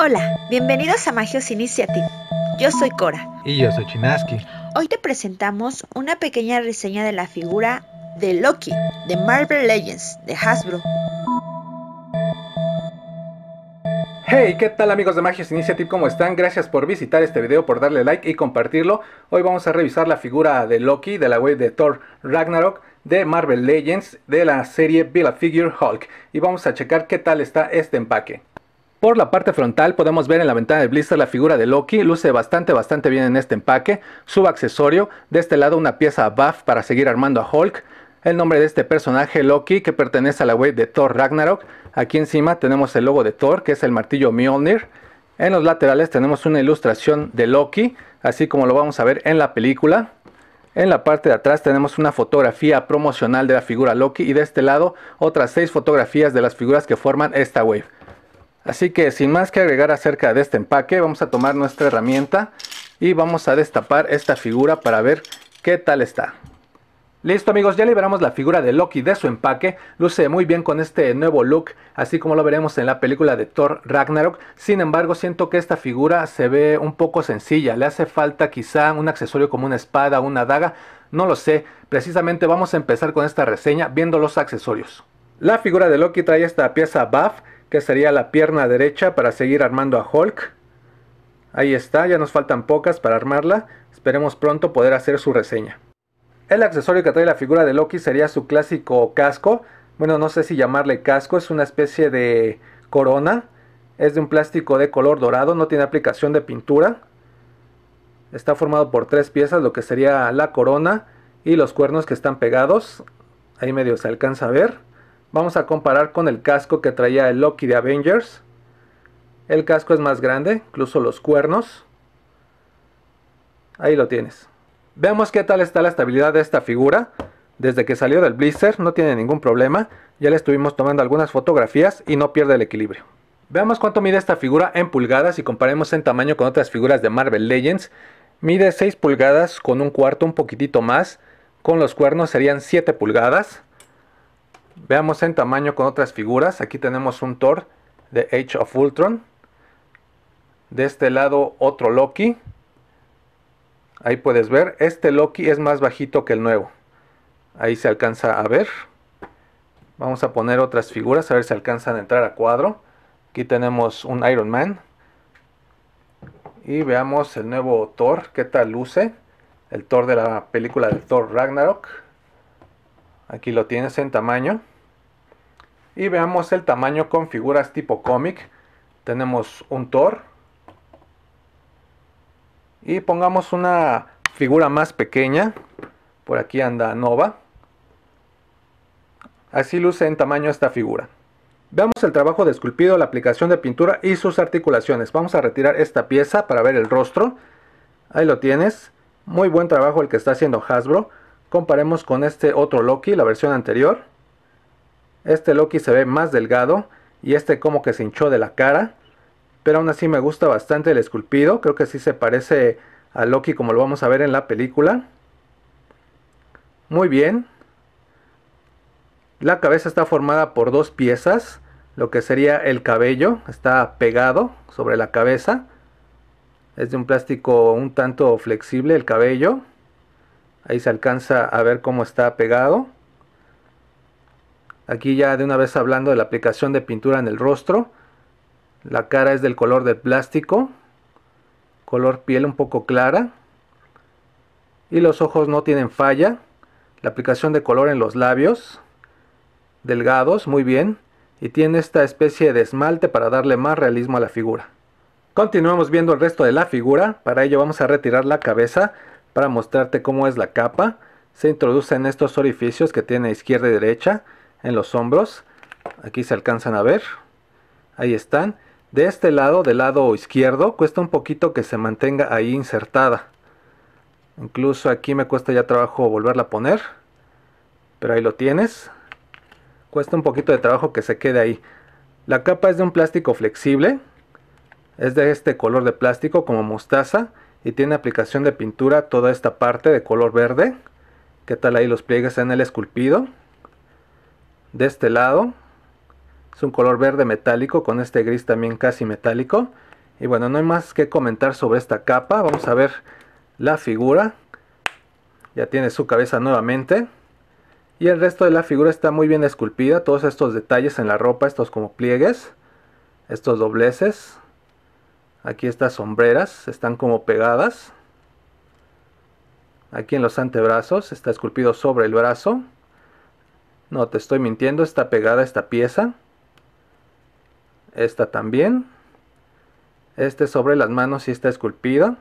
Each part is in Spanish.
Hola, bienvenidos a Magios Initiative. Yo soy Cora. Y yo soy Chinaski. Hoy te presentamos una pequeña reseña de la figura de Loki de Marvel Legends de Hasbro. Hey, ¿qué tal amigos de Magios Initiative? ¿Cómo están? Gracias por visitar este video, por darle like y compartirlo. Hoy vamos a revisar la figura de Loki de la web de Thor Ragnarok de Marvel Legends de la serie Build Figure Hulk y vamos a checar qué tal está este empaque. Por la parte frontal podemos ver en la ventana de blister la figura de Loki, luce bastante bastante bien en este empaque, su accesorio, de este lado una pieza buff para seguir armando a Hulk, el nombre de este personaje Loki que pertenece a la web de Thor Ragnarok, aquí encima tenemos el logo de Thor que es el martillo Mjolnir, en los laterales tenemos una ilustración de Loki, así como lo vamos a ver en la película. En la parte de atrás tenemos una fotografía promocional de la figura Loki y de este lado otras seis fotografías de las figuras que forman esta wave. Así que sin más que agregar acerca de este empaque, vamos a tomar nuestra herramienta y vamos a destapar esta figura para ver qué tal está. Listo amigos, ya liberamos la figura de Loki de su empaque, luce muy bien con este nuevo look, así como lo veremos en la película de Thor Ragnarok, sin embargo siento que esta figura se ve un poco sencilla, le hace falta quizá un accesorio como una espada, una daga, no lo sé, precisamente vamos a empezar con esta reseña viendo los accesorios. La figura de Loki trae esta pieza buff, que sería la pierna derecha para seguir armando a Hulk. Ahí está, ya nos faltan pocas para armarla, esperemos pronto poder hacer su reseña. El accesorio que trae la figura de Loki sería su clásico casco, bueno no sé si llamarle casco, es una especie de corona, es de un plástico de color dorado, no tiene aplicación de pintura. Está formado por tres piezas, lo que sería la corona y los cuernos que están pegados, ahí medio se alcanza a ver. Vamos a comparar con el casco que traía el Loki de Avengers. El casco es más grande, incluso los cuernos. Ahí lo tienes. Veamos qué tal está la estabilidad de esta figura. Desde que salió del blister no tiene ningún problema. Ya le estuvimos tomando algunas fotografías y no pierde el equilibrio. Veamos cuánto mide esta figura en pulgadas y comparemos en tamaño con otras figuras de Marvel Legends. Mide 6 pulgadas con un cuarto, un poquitito más. Con los cuernos serían 7 pulgadas. Veamos en tamaño con otras figuras. Aquí tenemos un Thor de Age of Ultron. De este lado otro Loki. Ahí puedes ver, este Loki es más bajito que el nuevo. Ahí se alcanza a ver. Vamos a poner otras figuras, a ver si alcanzan a entrar a cuadro. Aquí tenemos un Iron Man. Y veamos el nuevo Thor, qué tal luce. El Thor de la película de Thor Ragnarok. Aquí lo tienes en tamaño y veamos el tamaño con figuras tipo cómic. Tenemos un Thor y pongamos una figura más pequeña. Por aquí anda Nova. Así luce en tamaño esta figura. Veamos el trabajo de esculpido, la aplicación de pintura y sus articulaciones. Vamos a retirar esta pieza para ver el rostro. Ahí lo tienes. Muy buen trabajo el que está haciendo Hasbro. Comparemos con este otro Loki, la versión anterior. Este Loki se ve más delgado y este como que se hinchó de la cara. Pero aún así me gusta bastante el esculpido. Creo que sí se parece a Loki como lo vamos a ver en la película. Muy bien. La cabeza está formada por dos piezas. Lo que sería el cabello está pegado sobre la cabeza. Es de un plástico un tanto flexible el cabello. Ahí se alcanza a ver cómo está pegado. Aquí ya de una vez hablando de la aplicación de pintura en el rostro. La cara es del color de plástico. Color piel un poco clara. Y los ojos no tienen falla. La aplicación de color en los labios. Delgados, muy bien. Y tiene esta especie de esmalte para darle más realismo a la figura. Continuamos viendo el resto de la figura. Para ello vamos a retirar la cabeza para mostrarte cómo es la capa. Se introduce en estos orificios que tiene izquierda y derecha en los hombros. Aquí se alcanzan a ver. Ahí están. De este lado, del lado izquierdo, cuesta un poquito que se mantenga ahí insertada. Incluso aquí me cuesta ya trabajo volverla a poner. Pero ahí lo tienes. Cuesta un poquito de trabajo que se quede ahí. La capa es de un plástico flexible. Es de este color de plástico como mostaza. Y tiene aplicación de pintura toda esta parte de color verde. ¿Qué tal ahí los pliegues en el esculpido? de este lado. Es un color verde metálico con este gris también casi metálico. Y bueno, no hay más que comentar sobre esta capa. Vamos a ver la figura. Ya tiene su cabeza nuevamente. Y el resto de la figura está muy bien esculpida. Todos estos detalles en la ropa, estos como pliegues. Estos dobleces. Aquí estas sombreras están como pegadas. Aquí en los antebrazos está esculpido sobre el brazo. No, te estoy mintiendo, está pegada esta pieza. Esta también. Este sobre las manos y está esculpido.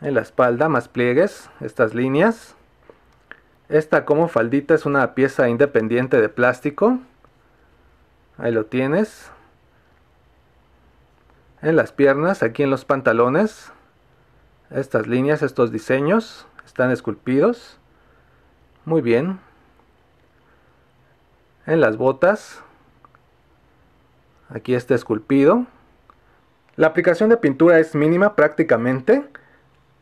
En la espalda, más pliegues, estas líneas. Esta como faldita es una pieza independiente de plástico. Ahí lo tienes. En las piernas, aquí en los pantalones. Estas líneas, estos diseños están esculpidos. Muy bien en las botas. Aquí está esculpido. La aplicación de pintura es mínima prácticamente.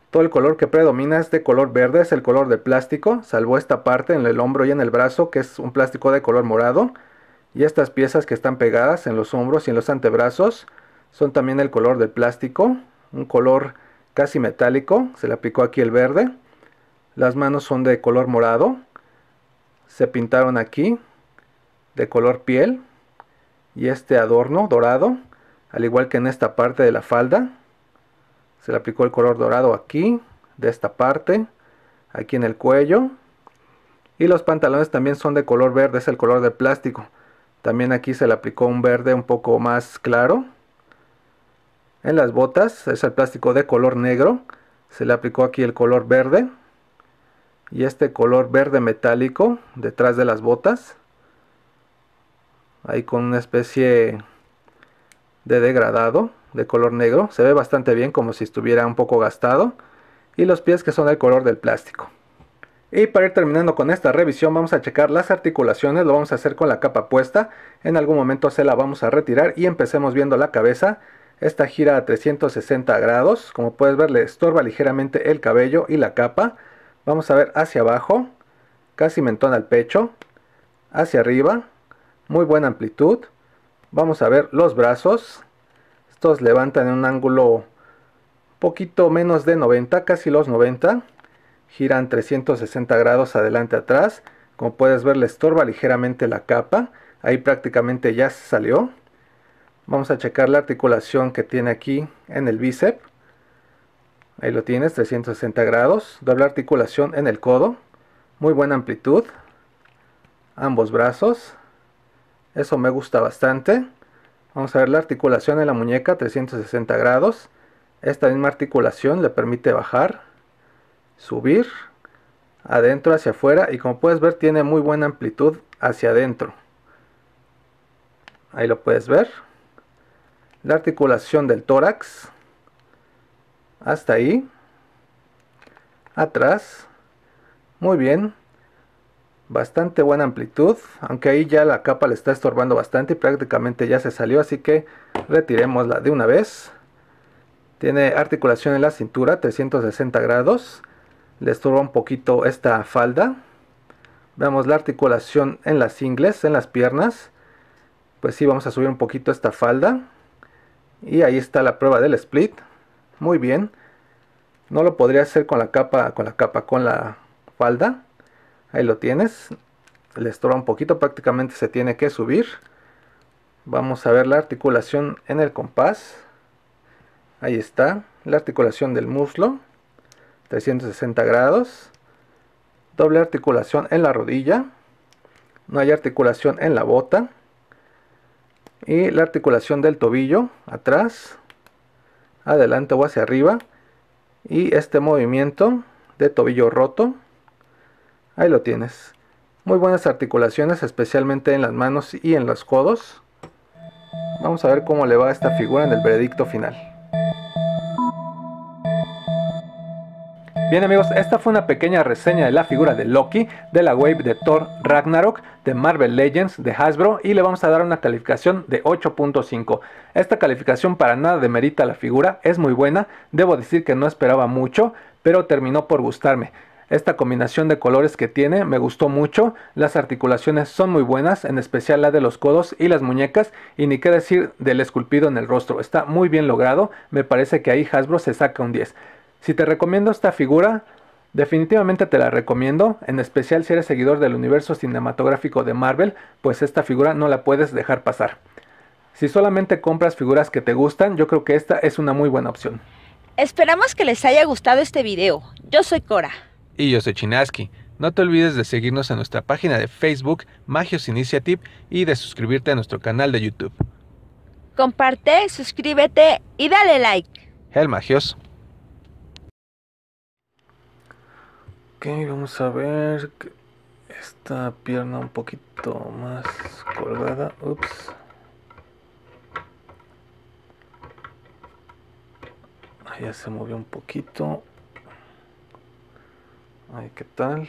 Todo el color que predomina es de color verde, es el color de plástico, salvo esta parte en el hombro y en el brazo que es un plástico de color morado. Y estas piezas que están pegadas en los hombros y en los antebrazos son también el color del plástico, un color casi metálico, se le aplicó aquí el verde. Las manos son de color morado, se pintaron aquí de color piel y este adorno dorado, al igual que en esta parte de la falda. Se le aplicó el color dorado aquí, de esta parte, aquí en el cuello. Y los pantalones también son de color verde, es el color del plástico. También aquí se le aplicó un verde un poco más claro. En las botas es el plástico de color negro. Se le aplicó aquí el color verde. Y este color verde metálico detrás de las botas ahí con una especie de degradado de color negro. Se ve bastante bien como si estuviera un poco gastado. Y los pies que son el color del plástico. Y para ir terminando con esta revisión vamos a checar las articulaciones, lo vamos a hacer con la capa puesta, en algún momento se la vamos a retirar y empecemos viendo la cabeza, esta gira a 360 grados, como puedes ver le estorba ligeramente el cabello y la capa, vamos a ver hacia abajo, casi mentón al pecho, hacia arriba, muy buena amplitud. Vamos a ver los brazos. Estos levantan en un ángulo poquito menos de 90, casi los 90. Giran 360 grados adelante atrás. Como puedes ver le estorba ligeramente la capa. Ahí prácticamente ya se salió. Vamos a checar la articulación que tiene aquí en el bíceps. Ahí lo tienes, 360 grados. Doble articulación en el codo. Muy buena amplitud. Ambos brazos. Eso me gusta bastante. Vamos a ver la articulación de la muñeca 360 grados. Esta misma articulación le permite bajar, subir, adentro hacia afuera y como puedes ver tiene muy buena amplitud hacia adentro. Ahí lo puedes ver. La articulación del tórax. Hasta ahí. Atrás. Muy bien bastante buena amplitud, aunque ahí ya la capa le está estorbando bastante y prácticamente ya se salió, así que retiremosla de una vez. Tiene articulación en la cintura, 360 grados, le estorba un poquito esta falda. Veamos la articulación en las ingles, en las piernas. Pues sí, vamos a subir un poquito esta falda. Y ahí está la prueba del split. Muy bien. No lo podría hacer con la capa, con la capa, con la falda ahí lo tienes le estorba un poquito prácticamente se tiene que subir vamos a ver la articulación en el compás ahí está la articulación del muslo 360 grados doble articulación en la rodilla no hay articulación en la bota y la articulación del tobillo atrás adelante o hacia arriba y este movimiento de tobillo roto Ahí lo tienes. Muy buenas articulaciones, especialmente en las manos y en los codos. Vamos a ver cómo le va esta figura en el veredicto final. Bien amigos, esta fue una pequeña reseña de la figura de Loki, de la wave de Thor Ragnarok, de Marvel Legends, de Hasbro y le vamos a dar una calificación de 8.5. Esta calificación para nada demerita la figura, es muy buena, debo decir que no esperaba mucho, pero terminó por gustarme. Esta combinación de colores que tiene me gustó mucho, las articulaciones son muy buenas, en especial la de los codos y las muñecas, y ni qué decir del esculpido en el rostro, está muy bien logrado, me parece que ahí Hasbro se saca un 10. Si te recomiendo esta figura, Definitivamente te la recomiendo, en especial si eres seguidor del universo cinematográfico de Marvel, pues esta figura no la puedes dejar pasar. Si solamente compras figuras que te gustan, yo creo que esta es una muy buena opción. Esperamos que les haya gustado este video. Yo soy Cora. Y yo soy Chinaski. No te olvides de seguirnos en nuestra página de Facebook, Magios Initiative, y de suscribirte a nuestro canal de YouTube. Comparte, suscríbete y dale like. El Magios. Ok, vamos a ver esta pierna un poquito más colgada. Ups. Ah, ya se movió un poquito. Ay, ¿qué tal?